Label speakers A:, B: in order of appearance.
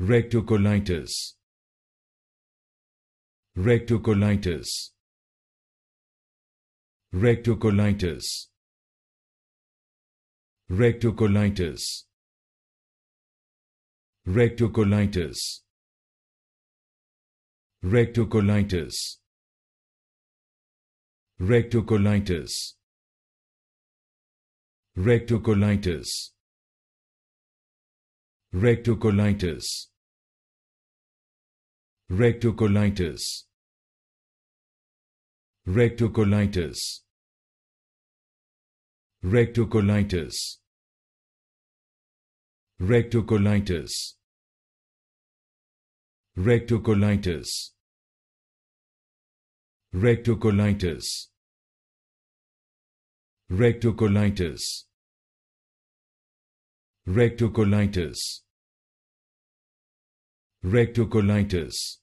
A: rectocolitis rectocolitis rectocolitis rectocolitis rectocolitis rectocolitis rectocolitis rectocolitis rectocolitis rectocolitis rectocolitis rectocolitis rectocolitis rectocolitis rectocolitis rectocolitis rectocolitis rectocolitis